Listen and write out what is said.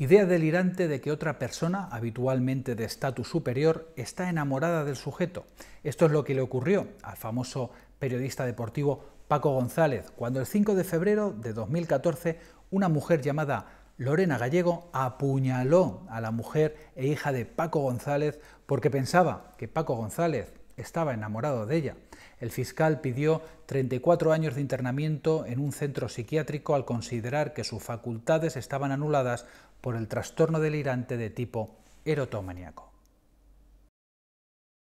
Idea delirante de que otra persona, habitualmente de estatus superior, está enamorada del sujeto. Esto es lo que le ocurrió al famoso periodista deportivo Paco González, cuando el 5 de febrero de 2014 una mujer llamada Lorena Gallego apuñaló a la mujer e hija de Paco González porque pensaba que Paco González, estaba enamorado de ella. El fiscal pidió 34 años de internamiento en un centro psiquiátrico al considerar que sus facultades estaban anuladas por el trastorno delirante de tipo erotomaniaco.